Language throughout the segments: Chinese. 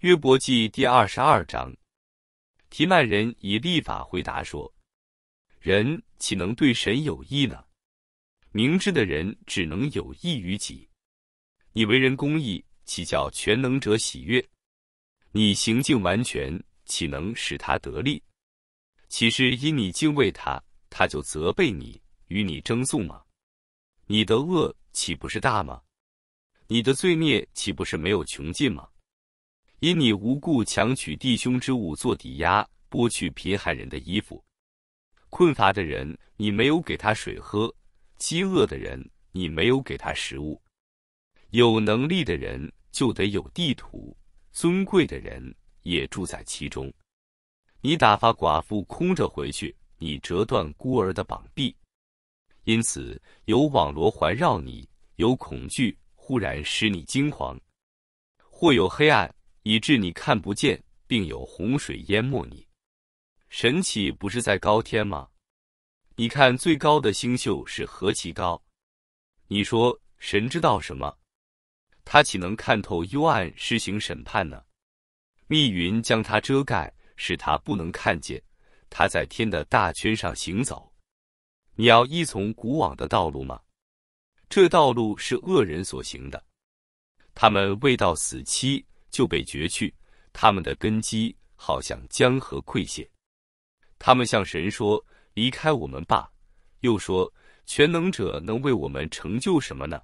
约伯记第二十二章，提曼人以立法回答说：“人岂能对神有益呢？明智的人只能有益于己。你为人公义，岂叫全能者喜悦？你行径完全，岂能使他得利？岂是因你敬畏他，他就责备你，与你争讼吗？你的恶岂不是大吗？你的罪孽岂不是没有穷尽吗？”因你无故强取弟兄之物做抵押，剥去贫寒人的衣服，困乏的人你没有给他水喝，饥饿的人你没有给他食物。有能力的人就得有地图，尊贵的人也住在其中。你打发寡妇空着回去，你折断孤儿的膀臂。因此有网罗环绕你，有恐惧忽然使你惊慌，或有黑暗。以致你看不见，并有洪水淹没你。神岂不是在高天吗？你看最高的星宿是何其高！你说神知道什么？他岂能看透幽暗施行审判呢？密云将他遮盖，使他不能看见。他在天的大圈上行走。你要依从古往的道路吗？这道路是恶人所行的，他们未到死期。就被掘去，他们的根基好像江河溃泄。他们向神说：“离开我们吧！”又说：“全能者能为我们成就什么呢？”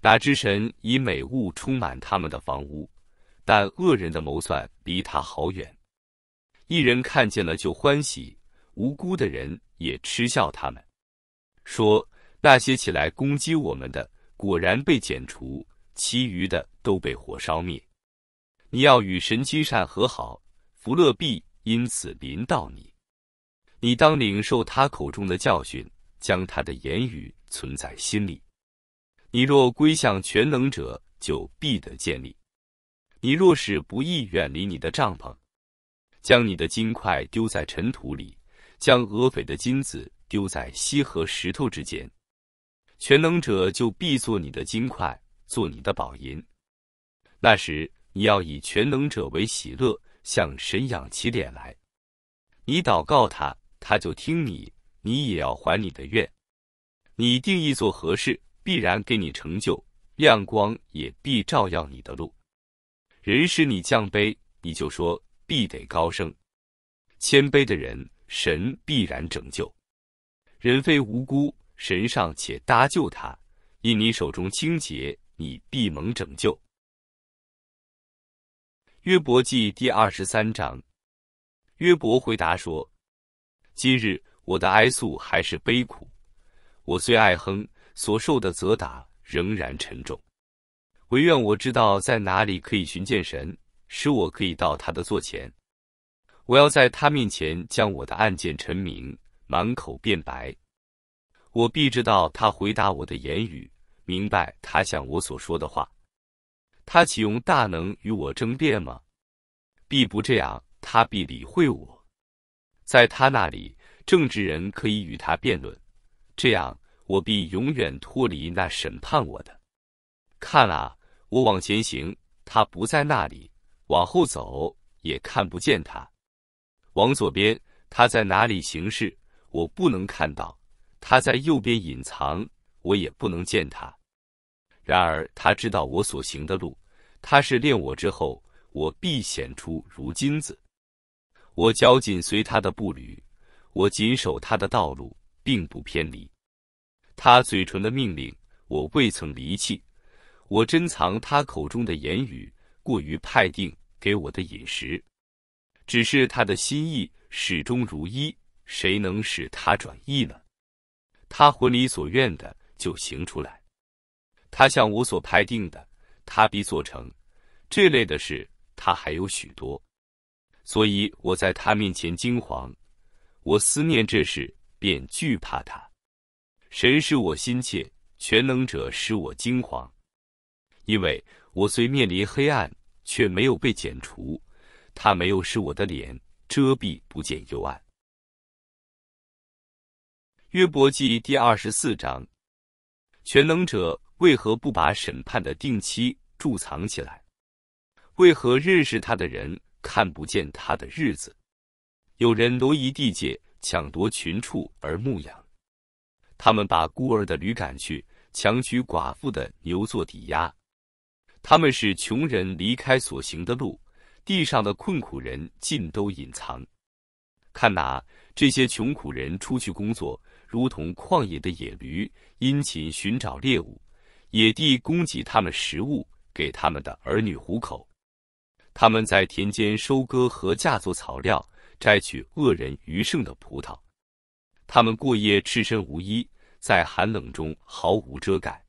哪知神以美物充满他们的房屋，但恶人的谋算离他好远。一人看见了就欢喜，无辜的人也嗤笑他们，说：“那些起来攻击我们的，果然被剪除；其余的都被火烧灭。”你要与神机善和好，福乐必因此临到你。你当领受他口中的教训，将他的言语存在心里。你若归向全能者，就必得建立。你若是不易远离你的帐篷，将你的金块丢在尘土里，将俄斐的金子丢在溪和石头之间，全能者就必做你的金块，做你的宝银。那时。你要以全能者为喜乐，向神仰起脸来。你祷告他，他就听你；你也要还你的愿。你定义做何事，必然给你成就。亮光也必照耀你的路。人使你降卑，你就说必得高升。谦卑的人，神必然拯救。人非无辜，神尚且搭救他。因你手中清洁，你必蒙拯救。约伯记第二十三章，约伯回答说：“今日我的哀诉还是悲苦，我虽爱哼，所受的责打仍然沉重。惟愿我知道在哪里可以寻见神，使我可以到他的座前。我要在他面前将我的案件陈明，满口辩白。我必知道他回答我的言语，明白他向我所说的话。”他启用大能与我争辩吗？必不这样，他必理会我。在他那里，正直人可以与他辩论。这样，我必永远脱离那审判我的。看啊，我往前行，他不在那里；往后走，也看不见他。往左边，他在哪里行事，我不能看到；他在右边隐藏，我也不能见他。然而他知道我所行的路，他是练我之后，我必显出如金子。我脚紧随他的步履，我谨守他的道路，并不偏离。他嘴唇的命令，我未曾离弃。我珍藏他口中的言语，过于派定给我的饮食。只是他的心意始终如一，谁能使他转意呢？他魂里所愿的就行出来。他像我所拍定的，他必做成。这类的事，他还有许多，所以我在他面前惊惶。我思念这事，便惧怕他。神使我心切，全能者使我惊惶，因为我虽面临黑暗，却没有被剪除。他没有使我的脸遮蔽不见幽暗。约伯记第二十四章，全能者。为何不把审判的定期贮藏起来？为何认识他的人看不见他的日子？有人挪移地界，抢夺群畜而牧羊；他们把孤儿的驴赶去，强取寡妇的牛做抵押。他们是穷人离开所行的路，地上的困苦人尽都隐藏。看哪，这些穷苦人出去工作，如同旷野的野驴，殷勤寻找猎物。野地供给他们食物，给他们的儿女糊口。他们在田间收割和嫁做草料，摘取恶人余剩的葡萄。他们过夜赤身无衣，在寒冷中毫无遮盖，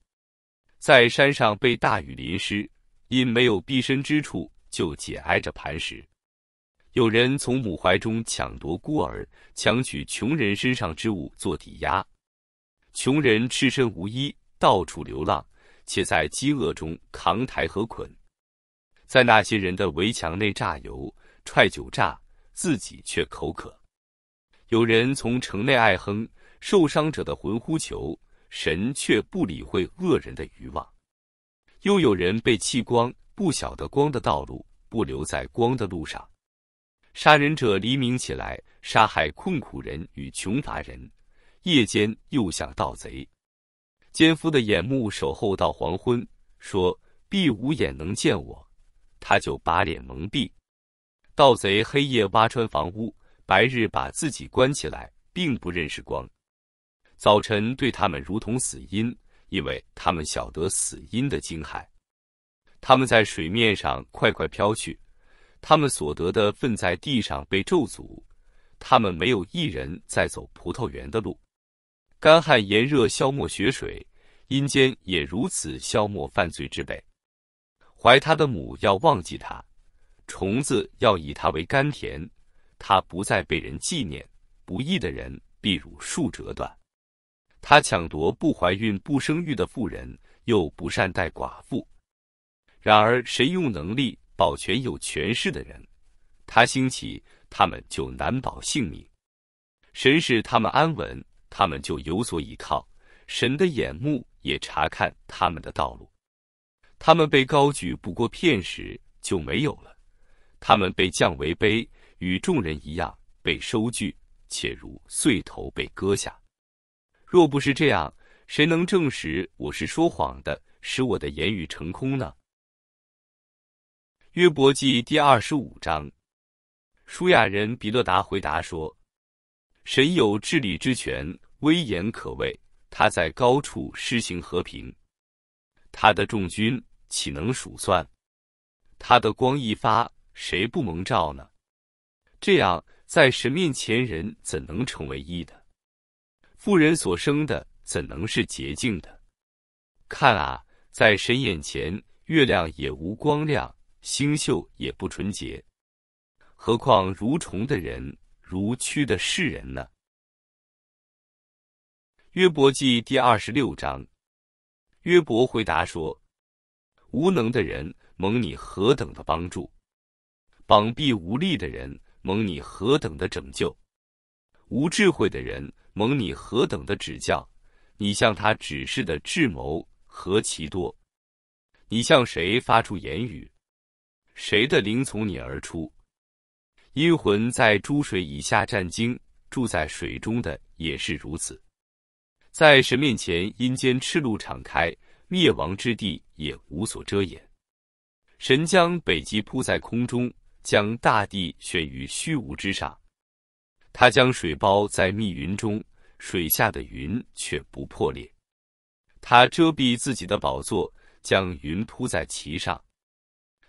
在山上被大雨淋湿，因没有避身之处，就紧挨着磐石。有人从母怀中抢夺孤儿，抢取穷人身上之物做抵押。穷人赤身无衣，到处流浪。且在饥饿中扛抬和捆，在那些人的围墙内榨油、踹酒榨，自己却口渴。有人从城内爱哼，受伤者的魂呼求神，却不理会恶人的欲望。又有人被弃光，不晓得光的道路，不留在光的路上。杀人者黎明起来杀害困苦人与穷乏人，夜间又像盗贼。奸夫的眼目守候到黄昏，说必无眼能见我，他就把脸蒙蔽。盗贼黑夜挖穿房屋，白日把自己关起来，并不认识光。早晨对他们如同死因，因为他们晓得死因的惊骇。他们在水面上快快飘去，他们所得的粪在地上被咒诅。他们没有一人在走葡萄园的路。干旱炎热消磨血水，阴间也如此消磨犯罪之辈。怀他的母要忘记他，虫子要以他为甘甜。他不再被人纪念，不义的人必如树折断。他抢夺不怀孕不生育的妇人，又不善待寡妇。然而，谁用能力保全有权势的人，他兴起，他们就难保性命。谁使他们安稳？他们就有所依靠，神的眼目也查看他们的道路。他们被高举不过片时就没有了。他们被降为卑，与众人一样被收据，且如碎头被割下。若不是这样，谁能证实我是说谎的，使我的言语成空呢？约伯记第二十五章，舒雅人比勒达回答说：“神有治理之权。”威严可畏，他在高处施行和平，他的众军岂能数算？他的光一发，谁不蒙照呢？这样，在神面前，人怎能成为一的？富人所生的，怎能是洁净的？看啊，在神眼前，月亮也无光亮，星宿也不纯洁，何况如虫的人，如蛆的世人呢？约伯记第二十六章，约伯回答说：“无能的人蒙你何等的帮助？膀臂无力的人蒙你何等的拯救？无智慧的人蒙你何等的指教？你向他指示的智谋何其多！你向谁发出言语？谁的灵从你而出？阴魂在诸水以下占经，住在水中的也是如此。”在神面前，阴间赤露敞开，灭亡之地也无所遮掩。神将北极铺在空中，将大地悬于虚无之上。他将水包在密云中，水下的云却不破裂。他遮蔽自己的宝座，将云铺在其上，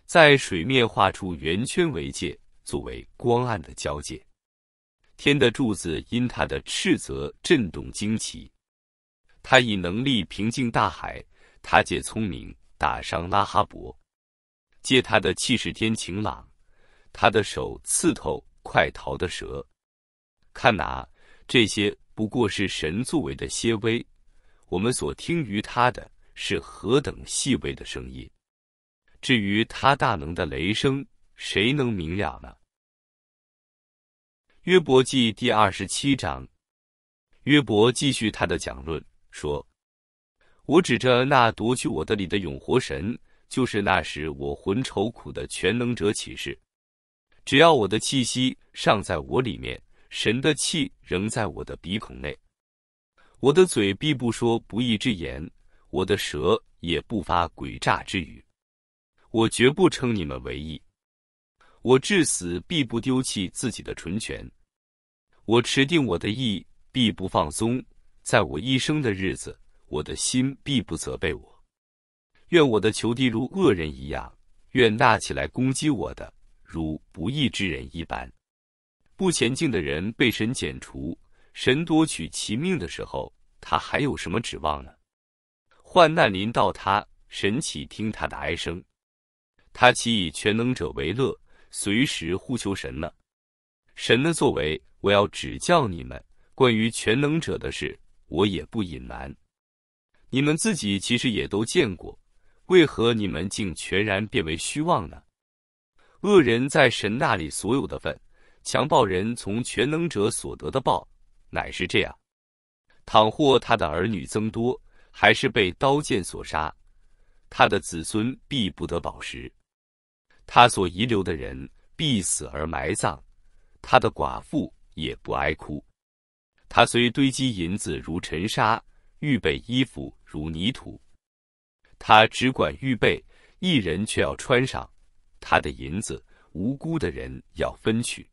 在水面画出圆圈为界，作为光暗的交界。天的柱子因他的斥责震动惊奇。他以能力平静大海，他借聪明打伤拉哈伯，借他的气势天晴朗，他的手刺透快逃的蛇。看哪，这些不过是神作为的些微，我们所听于他的是何等细微的声音。至于他大能的雷声，谁能明了呢？约伯记第二十七章，约伯继续他的讲论。说：“我指着那夺取我的里的永活神，就是那时我魂愁苦的全能者起誓，只要我的气息尚在我里面，神的气仍在我的鼻孔内，我的嘴必不说不义之言，我的舌也不发诡诈之语，我绝不称你们为义。我至死必不丢弃自己的纯全，我持定我的义必不放松。”在我一生的日子，我的心必不责备我。愿我的仇敌如恶人一样，愿大起来攻击我的如不义之人一般。不前进的人被神剪除，神夺取其命的时候，他还有什么指望呢？患难临到他，神岂听他的哀声？他岂以全能者为乐，随时呼求神呢？神的作为，我要指教你们关于全能者的事。我也不隐瞒，你们自己其实也都见过，为何你们竟全然变为虚妄呢？恶人在神那里所有的份，强暴人从全能者所得的报，乃是这样：倘或他的儿女增多，还是被刀剑所杀，他的子孙必不得饱食；他所遗留的人必死而埋葬，他的寡妇也不哀哭。他虽堆积银子如尘沙，预备衣服如泥土，他只管预备，一人却要穿上他的银子，无辜的人要分取。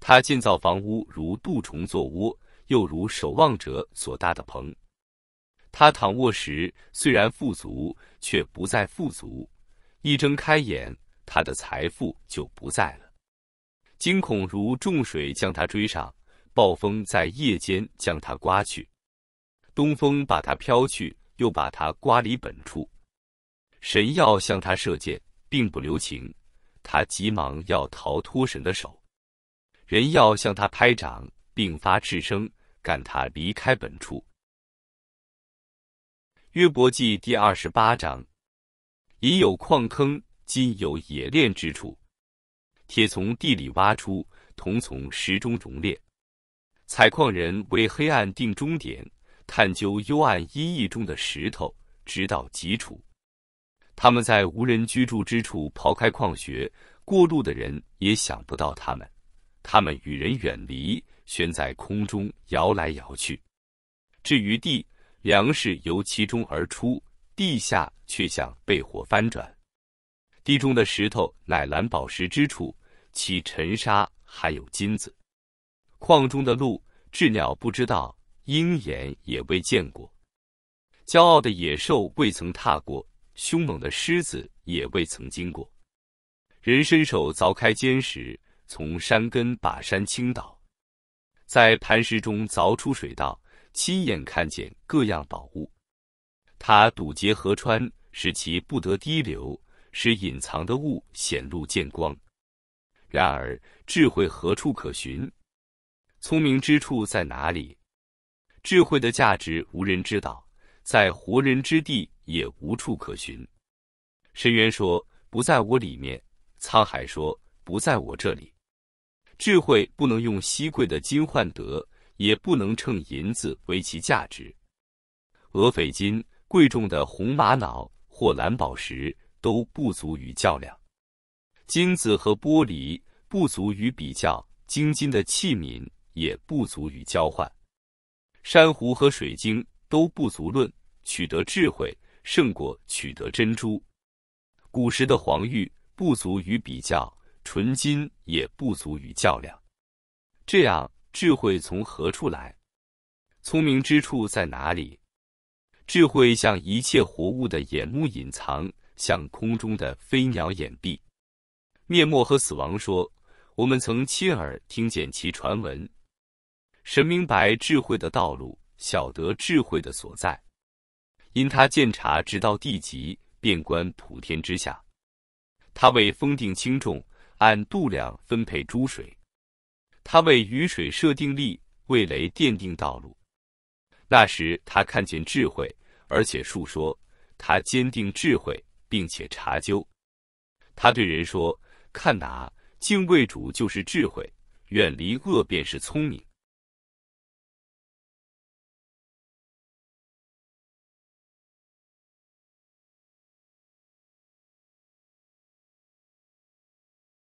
他建造房屋如杜虫做窝，又如守望者所搭的棚。他躺卧时虽然富足，却不再富足；一睁开眼，他的财富就不在了，惊恐如重水将他追上。暴风在夜间将它刮去，东风把它飘去，又把它刮离本处。神要向他射箭，并不留情；他急忙要逃脱神的手。人要向他拍掌，并发叱声，赶他离开本处。约伯记第二十八章：已有矿坑，今有冶炼之处。铁从地里挖出，铜从石中熔炼。采矿人为黑暗定终点，探究幽暗阴影中的石头，直到极处。他们在无人居住之处刨开矿穴，过路的人也想不到他们。他们与人远离，悬在空中摇来摇去。至于地，粮食由其中而出，地下却像被火翻转。地中的石头乃蓝宝石之处，其尘沙还有金子。矿中的路，雉鸟不知道，鹰眼也未见过。骄傲的野兽未曾踏过，凶猛的狮子也未曾经过。人伸手凿开坚石，从山根把山倾倒，在磐石中凿出水道，亲眼看见各样宝物。他堵截河川，使其不得低流，使隐藏的物显露见光。然而，智慧何处可寻？聪明之处在哪里？智慧的价值无人知道，在活人之地也无处可寻。深渊说：“不在我里面。”沧海说：“不在我这里。”智慧不能用稀贵的金换得，也不能称银子为其价值。俄斐金、贵重的红玛瑙或蓝宝石都不足于较量，金子和玻璃不足于比较，精金的器皿。也不足于交换，珊瑚和水晶都不足论。取得智慧胜过取得珍珠。古时的黄玉不足于比较，纯金也不足于较量。这样，智慧从何处来？聪明之处在哪里？智慧像一切活物的眼目隐藏，像空中的飞鸟掩蔽。灭末和死亡说：“我们曾亲耳听见其传闻。”神明白智慧的道路，晓得智慧的所在。因他见察直到地极，遍观普天之下。他为风定轻重，按度量分配诸水；他为雨水设定力，为雷奠定道路。那时他看见智慧，而且述说；他坚定智慧，并且查究。他对人说：“看哪，敬畏主就是智慧，远离恶便是聪明。”